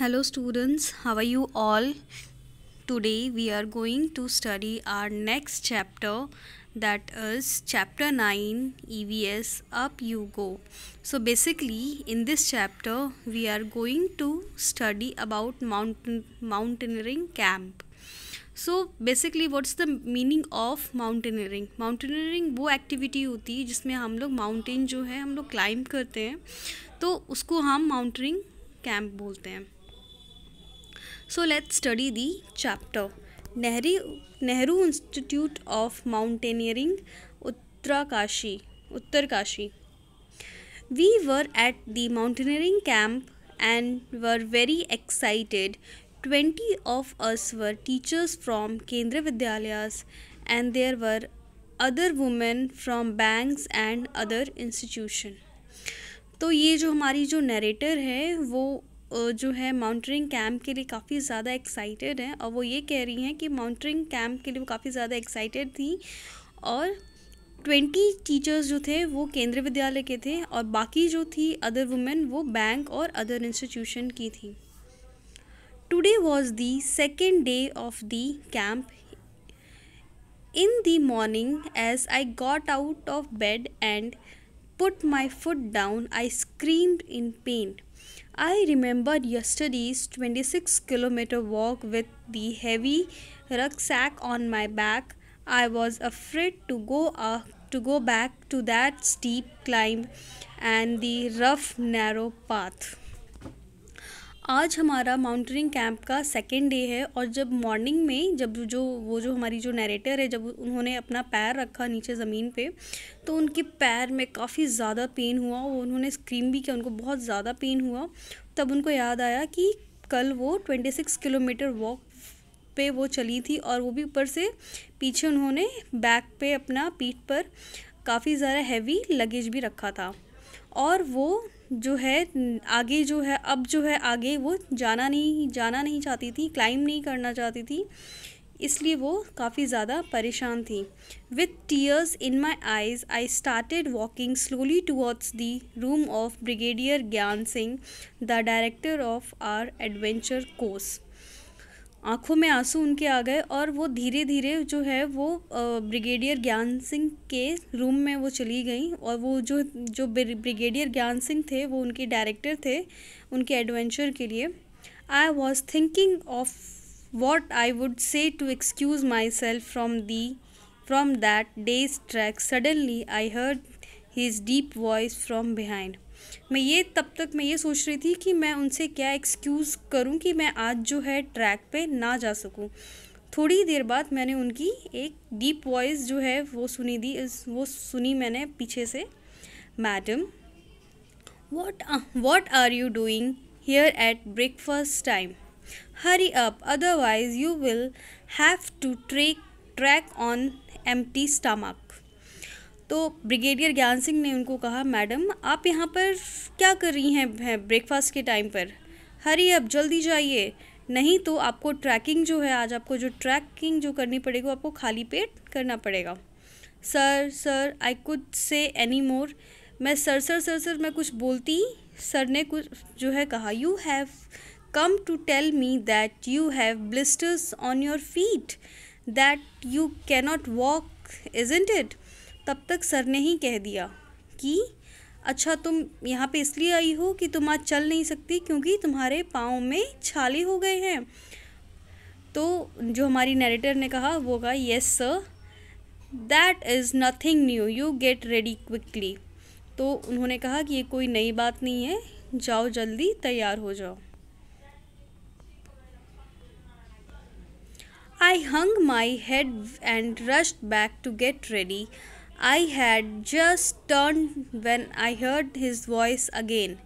Hello students how are you all today we are going to study our next chapter that is chapter nine EVS up you go so basically in this chapter we are going to study about mount mountaineering camp so basically what's the meaning of mountaineering mountaineering वो activity होती है जिसमें हम लोग mountain जो है हम लोग क्लाइंब करते हैं तो उसको हम माउंटेनिंग कैंप बोलते हैं so let's study the chapter नेहरी नेहरू इंस्टीट्यूट ऑफ माउंटेनियरिंग उत्तराकाशी Uttarkashi we were at the mountaineering camp and were very excited twenty of us were teachers from Kendriya Vidyalaya and there were other women from banks and other institution तो ये जो हमारी जो narrator है वो जो है माउंटरिंग कैम्प के लिए काफ़ी ज़्यादा एक्साइटेड हैं और वो ये कह रही हैं कि माउंटरिंग कैम्प के लिए वो काफ़ी ज़्यादा एक्साइटेड थी और ट्वेंटी टीचर्स जो थे वो केंद्रीय विद्यालय के थे और बाकी जो थी अदर वुमेन वो बैंक और अदर इंस्टीट्यूशन की थी today was the second day of the camp in the morning as I got out of bed and put my foot down I scream in pain I remembered yesterday's 26 kilometer walk with the heavy rucksack on my back. I was afraid to go uh, to go back to that steep climb and the rough narrow path. आज हमारा mountaineering camp का second day है और जब morning में जब जो वो जो हमारी जो नरेटर है जब उन्होंने अपना पैर रखा नीचे ज़मीन पे तो उनके पैर में काफ़ी ज़्यादा पेन हुआ और उन्होंने स्क्रीम भी किया उनको बहुत ज़्यादा पेन हुआ तब उनको याद आया कि कल वो ट्वेंटी सिक्स किलोमीटर वॉक पे वो चली थी और वो भी ऊपर से पीछे उन्होंने बैक पे अपना पीठ पर काफ़ी ज़्यादा हैवी लगेज भी रखा था और वो जो है आगे जो है अब जो है आगे वो जाना नहीं जाना नहीं चाहती थी क्लाइम नहीं करना चाहती थी इसलिए वो काफ़ी ज़्यादा परेशान थी with tears in my eyes I started walking slowly towards the room of brigadier Gyan Singh the director of our adventure course आंखों में आंसू उनके आ गए और वो धीरे धीरे जो है वो ब्रिगेडियर ज्ञान सिंह के रूम में वो चली गई और वो जो जो ब्रिगेडियर ज्ञान सिंह थे वो उनके डायरेक्टर थे उनके एडवेंचर के लिए I was thinking of what I would say to excuse myself from the from that day's trek suddenly I heard his deep voice from behind मैं ये तब तक मैं ये सोच रही थी कि मैं उनसे क्या एक्सक्यूज़ करूं कि मैं आज जो है ट्रैक पे ना जा सकूं थोड़ी देर बाद मैंने उनकी एक डीप वॉइस जो है वो सुनी दी वो सुनी मैंने पीछे से madam what what are you doing here at breakfast time hurry up otherwise you will have to trek track on empty stomach तो ब्रिगेडियर ज्ञान सिंह ने उनको कहा मैडम आप यहाँ पर क्या कर रही हैं ब्रेकफास्ट के टाइम पर हरी अब जल्दी जाइए नहीं तो आपको ट्रैकिंग जो है आज आपको जो ट्रैकिंग जो करनी पड़ेगी वो आपको खाली पेट करना पड़ेगा sir sir I could say any more मैं सर सर सर सर मैं कुछ बोलती सर ने कुछ जो है कहा you have come to tell me that you have blisters on your feet that you cannot walk isn't it तब तक सर ने ही कह दिया कि अच्छा तुम यहाँ पे इसलिए आई हो कि तुम आज चल नहीं सकती क्योंकि तुम्हारे पाँव में छाले हो गए हैं तो जो हमारी नरेटर ने कहा वो कहा yes sir that is nothing new you get ready quickly तो उन्होंने कहा कि ये कोई नई बात नहीं है जाओ जल्दी तैयार हो जाओ I hung my head and rushed back to get ready I had just turned when I heard his voice again.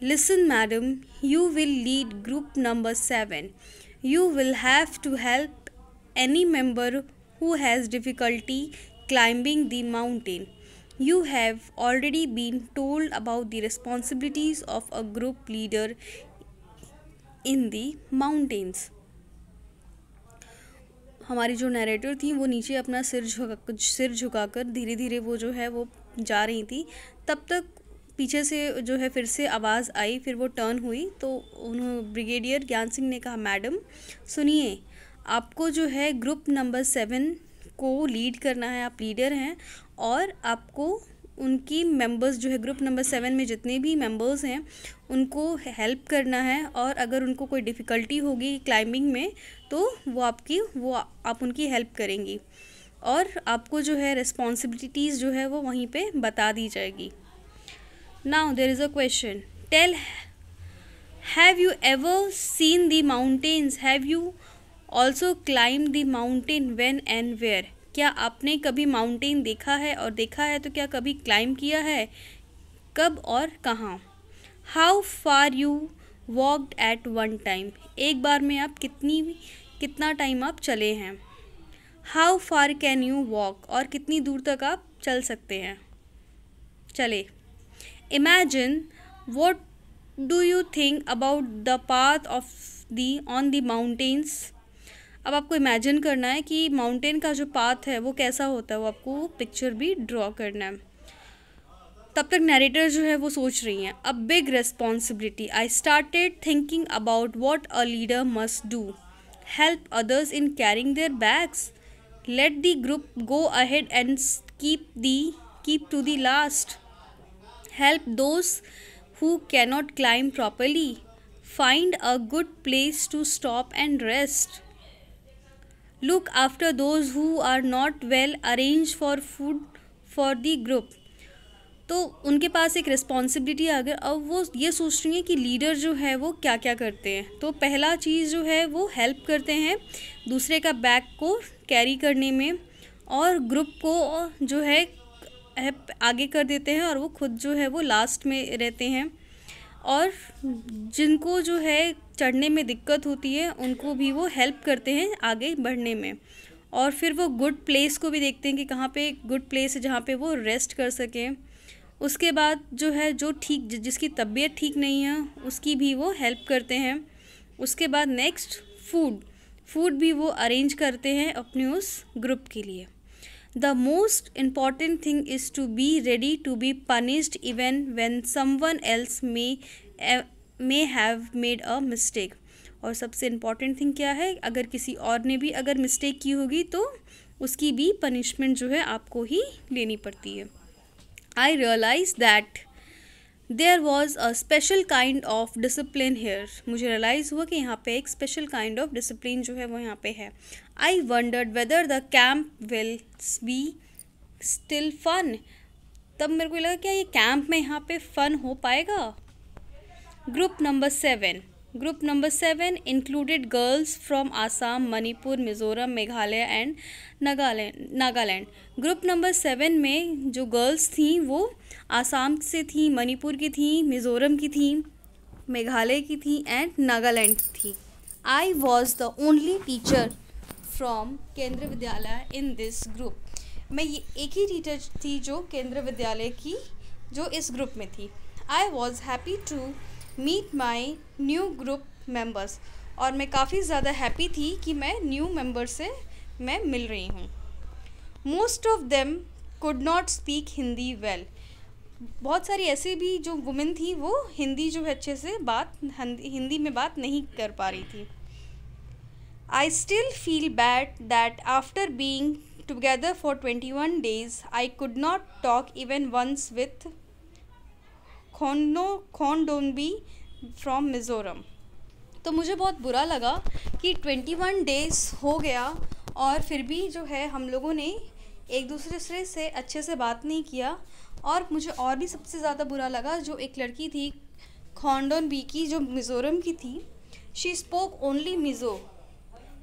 Listen, madam, you will lead group number 7. You will have to help any member who has difficulty climbing the mountain. You have already been told about the responsibilities of a group leader in the mountains. हमारी जो narrator थी वो नीचे अपना सिर झुका सिर झुकाकर धीरे धीरे वो जो है वो जा रही थी तब तक पीछे से जो है फिर से आवाज़ आई फिर वो टर्न हुई तो उन्होंने ब्रिगेडियर ज्ञान सिंह ने कहा मैडम सुनिए आपको जो है ग्रुप नंबर सेवन को लीड करना है आप लीडर हैं और आपको उनकी मेंबर्स जो है ग्रुप नंबर सेवन में जितने भी मेंबर्स हैं उनको हेल्प करना है और अगर उनको कोई डिफ़िकल्टी होगी क्लाइंबिंग में तो वो आपकी वो आप उनकी हेल्प करेंगी और आपको जो है रिस्पॉन्सिबिलिटीज़ जो है वो वहीं पे बता दी जाएगी now there is a question tell have you ever seen the mountains have you also climb the mountain when and where क्या आपने कभी माउंटेन देखा है और देखा है तो क्या कभी क्लाइम किया है कब और कहाँ how far you walked at one time एक बार में आप कितनी कितना टाइम आप चले हैं how far can you walk और कितनी दूर तक आप चल सकते हैं चले imagine what do you think about the path of the on the mountains अब आपको इमेजिन करना है कि माउंटेन का जो पाथ है वो कैसा होता है वो आपको पिक्चर भी ड्रॉ करना है तब तक नरेटर जो है वो सोच रही हैं a big responsibility I started thinking about what a leader must do help others in carrying their bags let the group go ahead and keep the keep to the last help दोस्त who cannot climb properly find a good place to stop and rest look after those who are not well arrange for food for the group तो उनके पास एक responsibility आ गई अब वो ये सोच रही हैं कि लीडर जो है वो क्या क्या करते हैं तो पहला चीज़ जो है वो हेल्प करते हैं दूसरे का बैग को कैरी करने में और ग्रुप को जो है आगे कर देते हैं और वो खुद जो है वो लास्ट में रहते हैं और जिनको जो है चढ़ने में दिक्कत होती है उनको भी वो हेल्प करते हैं आगे बढ़ने में और फिर वो गुड प्लेस को भी देखते हैं कि कहाँ पे गुड प्लेस है जहाँ पे वो रेस्ट कर सकें उसके बाद जो है जो ठीक जिसकी तबीयत ठीक नहीं है उसकी भी वो हेल्प करते हैं उसके बाद नेक्स्ट फूड फूड भी वो अरेंज करते हैं अपने उस ग्रुप के लिए The most important thing is to be ready to be punished even when someone else may eh, may have made a mistake. और सबसे इम्पॉर्टेंट थिंग क्या है अगर किसी और ने भी अगर मिस्टेक की होगी तो उसकी भी पनिशमेंट जो है आपको ही लेनी पड़ती है I realise that there was a special kind of discipline here मुझे रियलाइज़ हुआ कि यहाँ पे एक स्पेशल काइंड ऑफ डिसिप्लिन जो है वो यहाँ पे है I wondered whether the camp will be still fun. तब मेरे को लगा क्या ये कैंप में यहाँ पे फन हो पाएगा group number seven group number seven included girls from Assam Manipur Mizoram Meghalaya and Nagaland Nagaland group number seven में जो गर्ल्स थीं वो आसाम से थी मणिपुर की थी मिज़ोरम की थी मेघालय की थी एंड नागालैंड की थी I was the only teacher from Kendriya Vidyalaya in this group मैं ये एक ही टीचर थी जो केंद्रीय विद्यालय की जो इस ग्रुप में थी I was happy to meet my new group members और मैं काफ़ी ज़्यादा हैप्पी थी कि मैं न्यू मेम्बर से मैं मिल रही हूँ most of them could not speak Hindi well बहुत सारी ऐसे भी जो वुमेन थी वो हिंदी जो है अच्छे से बात हिंदी में बात नहीं कर पा रही थी I still feel bad that after being together for 21 days, I could not talk even once with खोनो खोंडोम्बी फ्रॉम मिज़ोरम तो मुझे बहुत बुरा लगा कि 21 डेज़ हो गया और फिर भी जो है हम लोगों ने एक दूसरे से अच्छे से बात नहीं किया और मुझे और भी सबसे ज़्यादा बुरा लगा जो एक लड़की थी खोंडोन बी की जो मिज़ोरम की थी she spoke only Mizo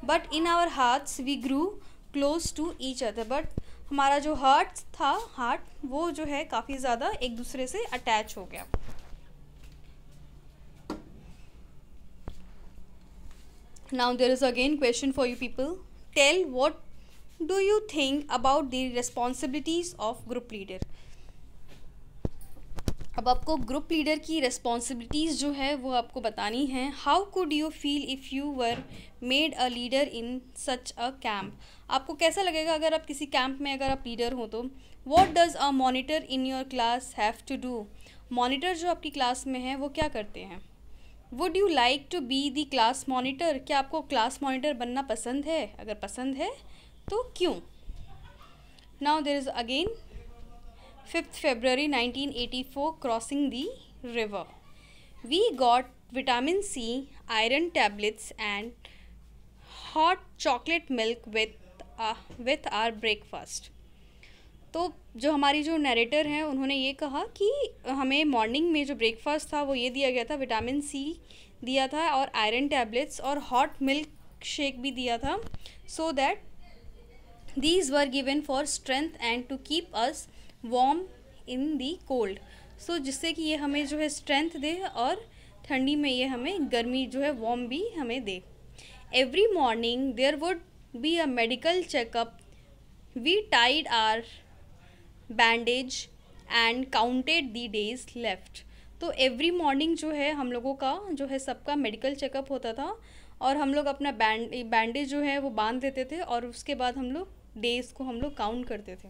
but in our hearts we grew close to each other but हमारा जो हार्ट था हार्ट वो जो है काफ़ी ज़्यादा एक दूसरे से अटैच हो गया now there is again question for you people tell what do you think about the responsibilities of group leader अब आपको ग्रुप लीडर की रिस्पॉन्सिबिलिटीज़ जो है वो आपको बतानी है how could you feel if you were made a leader in such a camp आपको कैसा लगेगा अगर आप किसी कैंप में अगर आप लीडर हो तो what does a monitor in your class have to do monitor जो आपकी क्लास में है वो क्या करते हैं would you like to be the class monitor क्या आपको क्लास मोनिटर बनना पसंद है अगर पसंद है तो क्यों now there is again fifth February 1984 crossing the river. We got vitamin C, iron tablets and hot chocolate milk with with our breakfast तो जो हमारी जो नरेटर हैं उन्होंने ये कहा कि हमें मॉर्निंग में जो ब्रेकफास्ट था वो ये दिया गया था विटामिन सी दिया था और आयरन टैबलेट्स और हॉट मिल्क शेक भी दिया था so that these were given for strength and to keep us warm in the cold so जिससे कि ये हमें जो है स्ट्रेंथ दे और ठंडी में ये हमें गर्मी जो है वॉम भी हमें दे every morning there would be a medical checkup we tied our bandage and counted the days left तो एवरी मॉर्निंग जो है हम लोगों का जो है सबका मेडिकल चेकअप होता था और हम लोग अपना बैंड बैंडेज जो है वो बांध देते थे और उसके बाद हम लोग डेज़ को हम लोग काउंट करते थे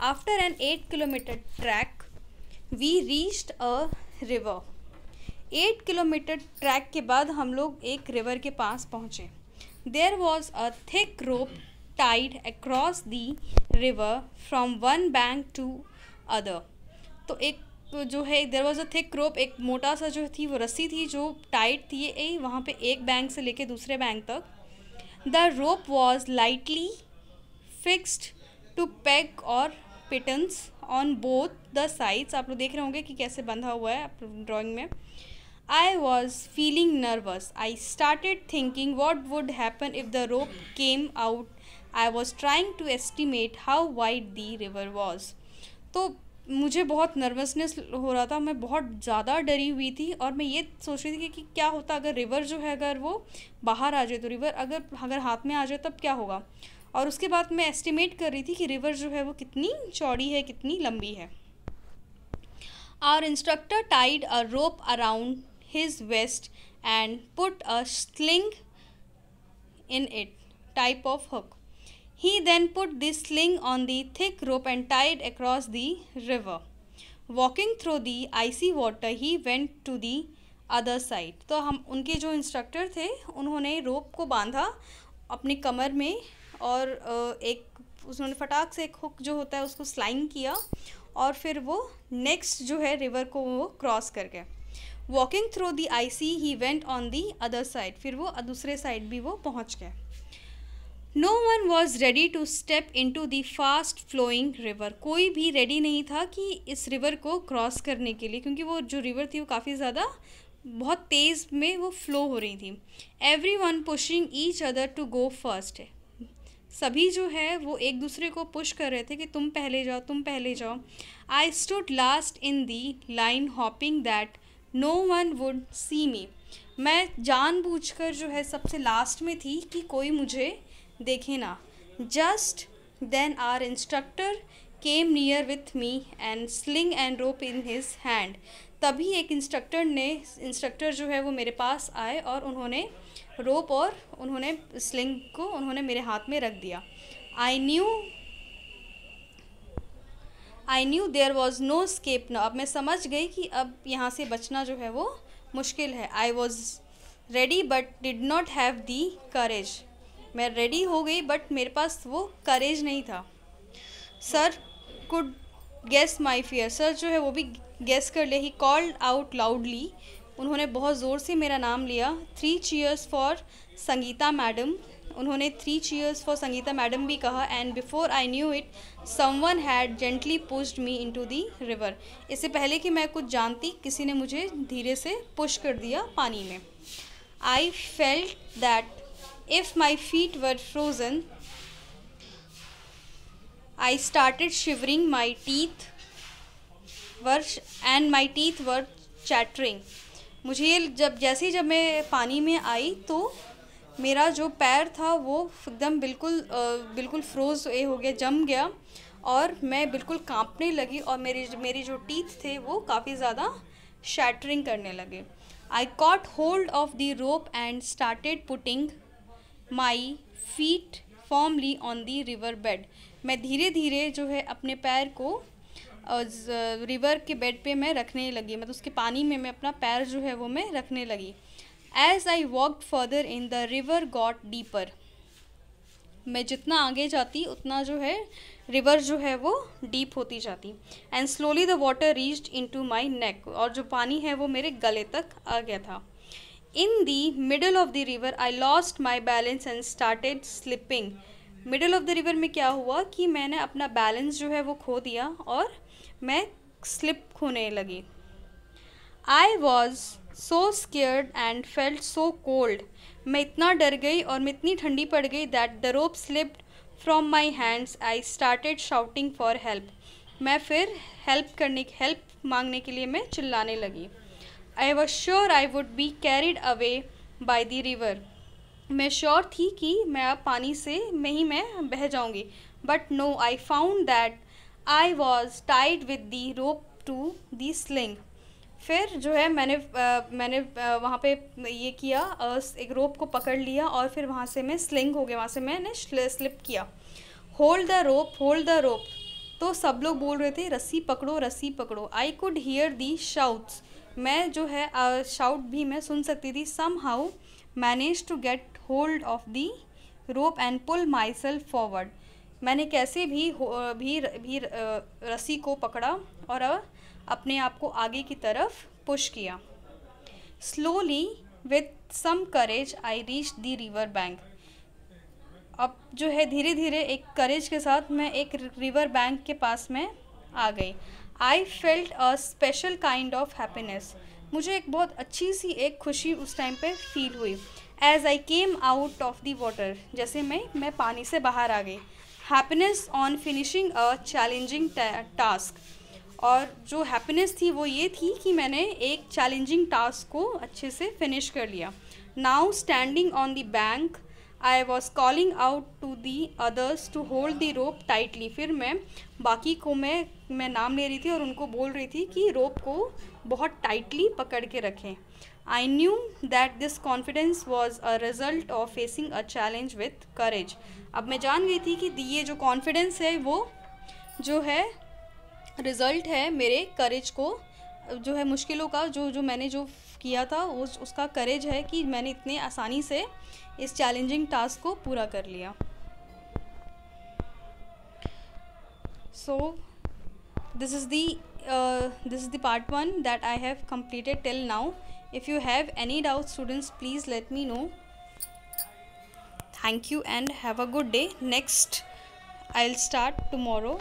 After an 8 km track, we reached a river. 8 kilometre trek के बाद हम लोग एक रिवर के पास पहुँचे there was a thick rope tied across the river from one bank to other तो एक तो जो है देर वॉज अ थिक रोप एक मोटा सा जो थी वो रस्सी थी जो टाइट थी ए वहाँ पे एक बैंक से लेके दूसरे बैंक तक the rope was lightly fixed to pack और patterns on both the sides आप लोग देख रहे होंगे कि कैसे बंधा हुआ है आप में I was feeling nervous I started thinking what would happen if the rope came out I was trying to estimate how wide the river was तो मुझे बहुत नर्वसनेस हो रहा था मैं बहुत ज़्यादा डरी हुई थी और मैं ये सोच रही थी कि, कि क्या होता अगर रिवर जो है अगर वो बाहर आ जाए तो रिवर अगर अगर हाथ में आ जाए तब क्या होगा और उसके बाद मैं एस्टिमेट कर रही थी कि रिवर जो है वो कितनी चौड़ी है कितनी लंबी है our instructor tied a rope around his waist and put a sling in it type of hook he then put this sling on the thick rope and tied across the river walking through the icy water he went to the other side तो हम उनके जो instructor थे उन्होंने रोप को बांधा अपनी कमर में और एक उन्होंने फटाक से एक हुक जो होता है उसको स्लाइंग किया और फिर वो नेक्स्ट जो है रिवर को वो क्रॉस कर गया walking through the icy he went on the other side फिर वो दूसरे साइड भी वो पहुंच गए no one was ready to step in to the fast flowing river कोई भी रेडी नहीं था कि इस रिवर को क्रॉस करने के लिए क्योंकि वो जो रिवर थी वो काफ़ी ज़्यादा बहुत तेज़ में वो फ्लो हो रही थी everyone pushing each other to go first है सभी जो है वो एक दूसरे को पुश कर रहे थे कि तुम पहले जाओ तुम पहले जाओ I stood last in the line hoping that no one would see me मैं जानबूझकर जो है सबसे लास्ट में थी कि कोई मुझे देखे ना just then our instructor came near with me and sling and rope in his hand तभी एक इंस्ट्रक्टर ने इंस्ट्रक्टर जो है वो मेरे पास आए और उन्होंने रोप और उन्होंने स्लिंग को उन्होंने मेरे हाथ में रख दिया I knew I knew there was no escape ना अब मैं समझ गई कि अब यहाँ से बचना जो है वो मुश्किल है I was ready but did not have the courage मैं रेडी हो गई बट मेरे पास वो करेज नहीं था sir could guess my fear sir जो है वो भी गेस कर ले ही कॉल्ड आउट लाउडली उन्होंने बहुत ज़ोर से मेरा नाम लिया three cheers for Sangeeta madam उन्होंने three cheers for Sangeeta madam भी कहा and before I knew it someone had gently pushed me into the river इससे पहले कि मैं कुछ जानती किसी ने मुझे धीरे से पुश कर दिया पानी में I felt that if my feet were frozen I started shivering my teeth were and my teeth were chattering मुझे ये जब जैसे ही जब मैं पानी में आई तो मेरा जो पैर था वो एकदम बिल्कुल आ, बिल्कुल फ्रोज हो गया जम गया और मैं बिल्कुल कांपने लगी और मेरे मेरी जो टीथ थे वो काफ़ी ज़्यादा शैटरिंग करने लगे I caught hold of the rope and started putting my feet formally on the river bed मैं धीरे धीरे जो है अपने पैर को रिवर के बेड पे मैं रखने लगी मतलब उसके पानी में मैं अपना पैर जो है वो मैं रखने लगी as I walk further in the river got deeper मैं जितना आगे जाती उतना जो है रिवर जो है वो डीप होती जाती and slowly the water reached in to my neck और जो पानी है वो मेरे गले तक आ गया था in the middle of the river I lost my balance and started slipping middle of the river में क्या हुआ कि मैंने अपना बैलेंस जो है वो खो दिया और मैं स्लिप खोने लगी I was so scared and felt so cold मैं इतना डर गई और मैं इतनी ठंडी पड़ गई that the rope slipped from my hands I started shouting for help मैं फिर हेल्प करने हेल्प मांगने के लिए मैं चिल्लाने लगी I was sure I would be carried away by the river मैं श्योर थी कि मैं अब पानी से में ही मैं बह जाऊँगी but no I found that I was tied with the rope to the sling फिर जो है मैंने आ, मैंने आ, वहाँ पे ये किया आ, एक रोप को पकड़ लिया और फिर वहाँ से मैं स्लिंग हो गया वहाँ से मैंने स्लिप किया hold the rope hold the rope तो सब लोग बोल रहे थे रस्सी पकड़ो रस्सी पकड़ो I could hear the shouts मैं जो है शाउट भी मैं सुन सकती थी somehow manage to get hold of the rope and pull myself forward मैंने कैसे भी भी भी रस्सी को पकड़ा और अपने आप को आगे की तरफ पुश किया slowly with some courage I reach the river bank अब जो है धीरे धीरे एक करेज के साथ मैं एक रिवर बैंक के पास में आ गई I felt a special kind of happiness मुझे एक बहुत अच्छी सी एक खुशी उस टाइम पे फील हुई as I came out of the water जैसे मैं मैं पानी से बाहर आ गई happiness on finishing a challenging task और जो हैप्पीनेस थी वो ये थी कि मैंने एक चैलेंजिंग टास्क को अच्छे से फिनिश कर लिया now standing on the bank I was calling out to the others to hold the rope tightly फिर मैं बाकी को मैं मैं नाम ले रही थी और उनको बोल रही थी कि रोप को बहुत टाइटली पकड़ के रखें I knew that this confidence was a result of facing a challenge with courage अब मैं जान गई थी कि ये जो कॉन्फिडेंस है वो जो है रिज़ल्ट है मेरे करेज को जो है मुश्किलों का जो जो मैंने जो किया था उस, उसका करेज है कि मैंने इतने आसानी से इस चैलेंजिंग टास्क को पूरा कर लिया so this is the this is the part one that I have completed till now if you have any doubt students please let me know thank you and have a good day next i'll start tomorrow